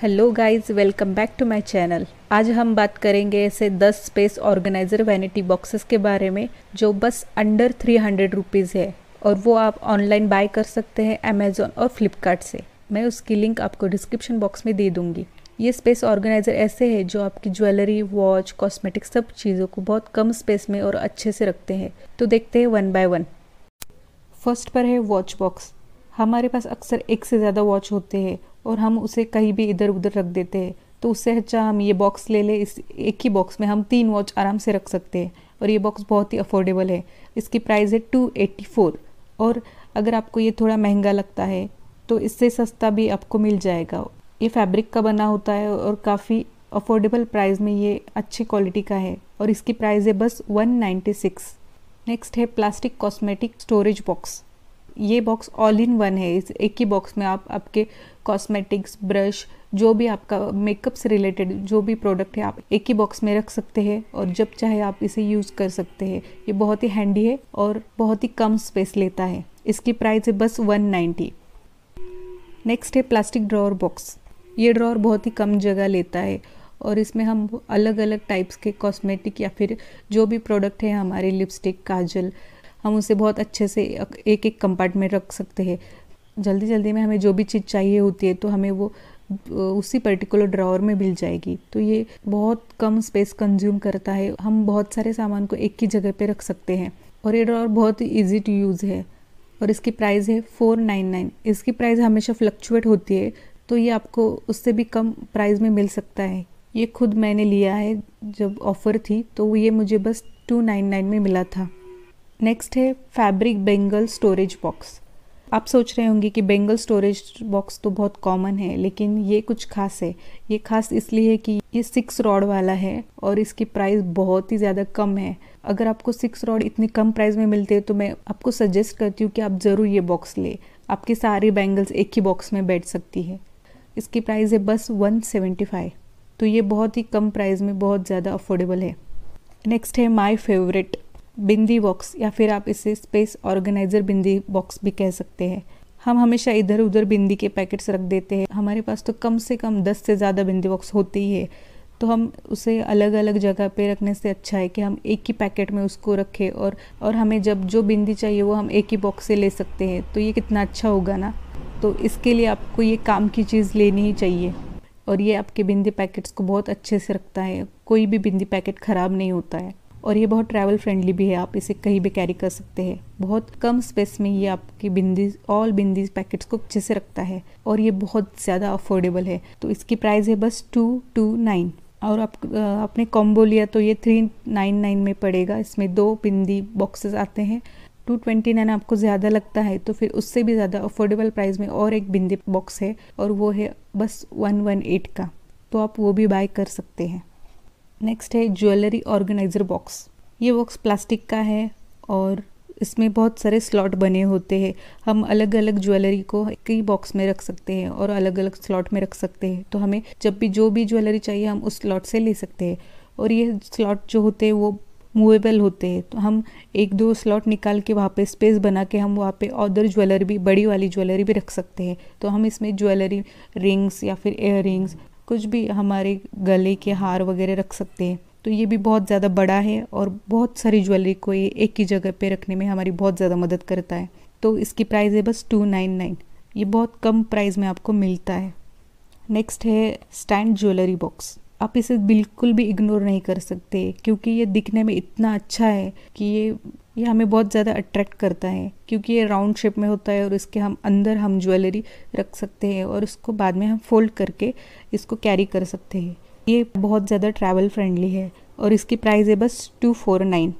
hello guys welcome back to my channel आज हम बात करेंगे ऐसे 10 स्पेस ऑर्गेनाइज़र वैनिटी बॉक्सेस के बारे में जो बस अंडर थ्री हंड्रेड रुपीज़ है और वो आप ऑनलाइन बाय कर सकते हैं अमेजोन और फ्लिपकार्ट से मैं उसकी लिंक आपको डिस्क्रिप्शन बॉक्स में दे दूंगी ये स्पेस ऑर्गेनाइज़र ऐसे है जो आपकी ज्वेलरी वॉच कॉस्मेटिक सब चीज़ों को बहुत कम स्पेस में और अच्छे से रखते हैं तो देखते हैं वन बाय वन फर्स्ट पर है वॉच बॉक्स हमारे पास अक्सर एक से ज़्यादा वॉच होते हैं और हम उसे कहीं भी इधर उधर रख देते हैं तो उससे अच्छा हम ये बॉक्स ले लें इस एक ही बॉक्स में हम तीन वॉच आराम से रख सकते हैं और ये बॉक्स बहुत ही अफोर्डेबल है इसकी प्राइस है टू एट्टी फोर और अगर आपको ये थोड़ा महंगा लगता है तो इससे सस्ता भी आपको मिल जाएगा ये फैब्रिक का बना होता है और काफ़ी अफोर्डेबल प्राइस में ये अच्छी क्वालिटी का है और इसकी प्राइस है बस वन नाइन्टी सिक्स नेक्स्ट है प्लास्टिक कॉस्मेटिक स्टोरेज बॉक्स ये बॉक्स ऑल इन वन है इस एक ही बॉक्स में आप आपके कॉस्मेटिक्स ब्रश जो भी आपका मेकअप से रिलेटेड जो भी प्रोडक्ट है आप एक ही बॉक्स में रख सकते हैं और जब चाहे आप इसे यूज़ कर सकते हैं ये बहुत ही हैंडी है और बहुत ही कम स्पेस लेता है इसकी प्राइस है बस वन नाइन्टी नेक्स्ट है प्लास्टिक ड्रॉर बॉक्स ये ड्रॉअर बहुत ही कम जगह लेता है और इसमें हम अलग अलग टाइप्स के कॉस्मेटिक या फिर जो भी प्रोडक्ट है हमारे लिपस्टिक काजल हम उसे बहुत अच्छे से एक एक कंपार्टमेंट रख सकते हैं जल्दी जल्दी में हमें जो भी चीज़ चाहिए होती है तो हमें वो उसी पर्टिकुलर ड्रावर में मिल जाएगी तो ये बहुत कम स्पेस कंज्यूम करता है हम बहुत सारे सामान को एक ही जगह पर रख सकते हैं और ये ड्रावर बहुत ही ईजी टू यूज़ है और इसकी प्राइस है फोर नाइन नाइन इसकी प्राइस हमेशा फ्लक्चुएट होती है तो ये आपको उससे भी कम प्राइस में मिल सकता है ये खुद मैंने लिया है जब ऑफ़र थी तो ये मुझे बस टू नाइन नाइन में मिला था नेक्स्ट है फैब्रिक बेंगल स्टोरेज बॉक्स आप सोच रहे होंगे कि बेंगल स्टोरेज बॉक्स तो बहुत कॉमन है लेकिन ये कुछ खास है ये खास इसलिए है कि ये सिक्स रॉड वाला है और इसकी प्राइस बहुत ही ज़्यादा कम है अगर आपको सिक्स रॉड इतनी कम प्राइस में मिलते हैं तो मैं आपको सजेस्ट करती हूँ कि आप ज़रूर ये बॉक्स ले आपके सारे बैंगल्स एक ही बॉक्स में बैठ सकती है इसकी प्राइस है बस वन सेवेंटी फाइव तो ये बहुत ही कम प्राइस में बहुत ज़्यादा अफोर्डेबल है नेक्स्ट है माई फेवरेट बिंदी बॉक्स या फिर आप इसे स्पेस ऑर्गेनाइजर बिंदी बॉक्स भी कह सकते हैं हम हमेशा इधर उधर बिंदी के पैकेट्स रख देते हैं हमारे पास तो कम से कम दस से ज़्यादा बिंदी बॉक्स होते ही है तो हम उसे अलग अलग जगह पे रखने से अच्छा है कि हम एक ही पैकेट में उसको रखें और और हमें जब जो बिंदी चाहिए वो हम एक ही बॉक्स से ले सकते हैं तो ये कितना अच्छा होगा ना तो इसके लिए आपको ये काम की चीज़ लेनी ही चाहिए और ये आपके बिंदी पैकेट्स को बहुत अच्छे से रखता है कोई भी बिंदी पैकेट ख़राब नहीं होता है और ये बहुत ट्रैवल फ्रेंडली भी है आप इसे कहीं भी कैरी कर सकते हैं बहुत कम स्पेस में ये आपकी बिंदी ऑल बिंदी पैकेट्स को अच्छे से रखता है और ये बहुत ज़्यादा अफोर्डेबल है तो इसकी प्राइस है बस टू टू नाइन और आप आपने कॉम्बो लिया तो ये थ्री नाइन नाइन में पड़ेगा इसमें दो बिंदी बॉक्सेस आते हैं टू ट्वेंटी नाइन आपको ज़्यादा लगता है तो फिर उससे भी ज़्यादा अफोर्डेबल प्राइस में और एक बिंदी बॉक्स है और वो है बस वन वन एट का तो आप वो भी बाय कर सकते हैं नेक्स्ट है ज्वेलरी ऑर्गेनाइज़र बॉक्स ये बॉक्स प्लास्टिक का है और इसमें बहुत सारे स्लॉट बने होते हैं हम अलग अलग ज्वेलरी को एक ही बॉक्स में रख सकते हैं और अलग अलग स्लॉट में रख सकते हैं तो हमें जब भी जो भी ज्वेलरी चाहिए हम उस स्लॉट से ले सकते हैं और ये स्लॉट जो होते हैं वो मूवेबल होते हैं तो हम एक दो स्लॉट निकाल के वहाँ पे स्पेस बना के हम वहाँ पे अदर ज्वेलरी भी बड़ी वाली ज्वेलरी भी रख सकते हैं तो हम इसमें ज्वेलरी रिंग्स या फिर एयर रिंग्स कुछ भी हमारे गले के हार वगैरह रख सकते हैं तो ये भी बहुत ज़्यादा बड़ा है और बहुत सारी ज्वेलरी को ये एक ही जगह पे रखने में हमारी बहुत ज़्यादा मदद करता है तो इसकी प्राइस है बस टू नाइन नाइन ये बहुत कम प्राइस में आपको मिलता है नेक्स्ट है स्टैंड ज्वेलरी बॉक्स आप इसे बिल्कुल भी इग्नोर नहीं कर सकते क्योंकि ये दिखने में इतना अच्छा है कि ये ये हमें बहुत ज़्यादा अट्रैक्ट करता है क्योंकि ये राउंड शेप में होता है और इसके हम अंदर हम ज्वेलरी रख सकते हैं और उसको बाद में हम फोल्ड करके इसको कैरी कर सकते हैं ये बहुत ज़्यादा ट्रैवल फ्रेंडली है और इसकी प्राइस है बस टू फोर नाइन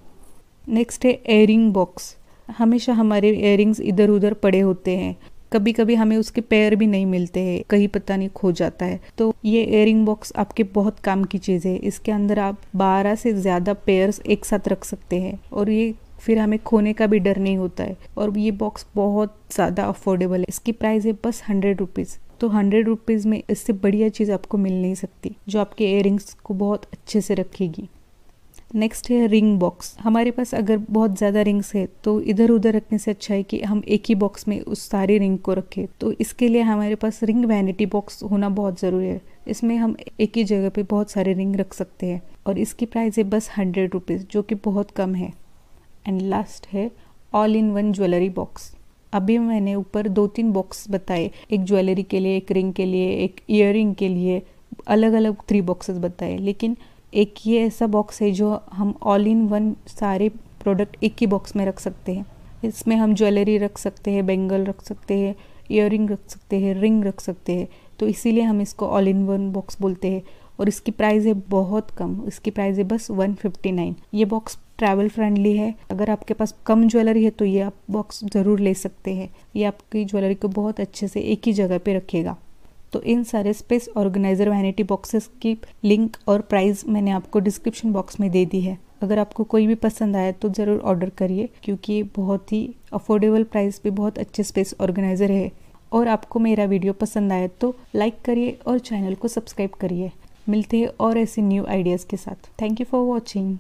नेक्स्ट है एयरिंग बॉक्स हमेशा हमारे एयरिंग्स इधर उधर पड़े होते हैं कभी कभी हमें उसके पैर भी नहीं मिलते हैं कहीं पता नहीं खो जाता है तो ये एयरिंग बॉक्स आपके बहुत काम की चीज़ है इसके अंदर आप 12 से ज़्यादा पेयर्स एक साथ रख सकते हैं और ये फिर हमें खोने का भी डर नहीं होता है और ये बॉक्स बहुत ज़्यादा अफोर्डेबल है इसकी प्राइस है बस हंड्रेड रुपीज़ तो हंड्रेड रुपीज़ में इससे बढ़िया चीज़ आपको मिल नहीं सकती जो आपके इयरिंग्स को बहुत अच्छे से रखेगी नेक्स्ट है रिंग बॉक्स हमारे पास अगर बहुत ज़्यादा रिंग्स है तो इधर उधर रखने से अच्छा है कि हम एक ही बॉक्स में उस सारी रिंग को रखें तो इसके लिए हमारे पास रिंग वैनिटी बॉक्स होना बहुत ज़रूरी है इसमें हम एक ही जगह पे बहुत सारे रिंग रख सकते हैं और इसकी प्राइस है बस हंड्रेड रुपीज़ जो कि बहुत कम है एंड लास्ट है all in one jewellery box अभी मैंने ऊपर दो तीन बॉक्स बताए एक ज्वेलरी के लिए एक रिंग के लिए एक इयर के लिए अलग अलग थ्री बॉक्सेस बताए लेकिन एक ये ऐसा बॉक्स है जो हम ऑल इन वन सारे प्रोडक्ट एक ही बॉक्स में रख सकते हैं इसमें हम ज्वेलरी रख सकते हैं बेंगल रख सकते हैं इयर रख सकते हैं रिंग रख सकते हैं तो इसीलिए हम इसको ऑल इन वन बॉक्स बोलते हैं और इसकी प्राइस है बहुत कम इसकी प्राइस है बस वन फिफ्टी नाइन ये बॉक्स ट्रैवल फ्रेंडली है अगर आपके पास कम ज्वेलरी है तो ये आप बॉक्स ज़रूर ले सकते हैं ये आपकी ज्वेलरी को बहुत अच्छे से एक ही जगह पे रखेगा तो इन सारे स्पेस ऑर्गेनाइजर वैनिटी बॉक्सेस की लिंक और प्राइस मैंने आपको डिस्क्रिप्शन बॉक्स में दे दी है अगर आपको कोई भी पसंद आया तो ज़रूर ऑर्डर करिए क्योंकि बहुत ही अफोर्डेबल प्राइस पे बहुत अच्छे स्पेस ऑर्गेनाइज़र है और आपको मेरा वीडियो पसंद आया तो लाइक करिए और चैनल को सब्सक्राइब करिए मिलते हैं और ऐसे न्यू आइडियाज़ के साथ थैंक यू फॉर वॉचिंग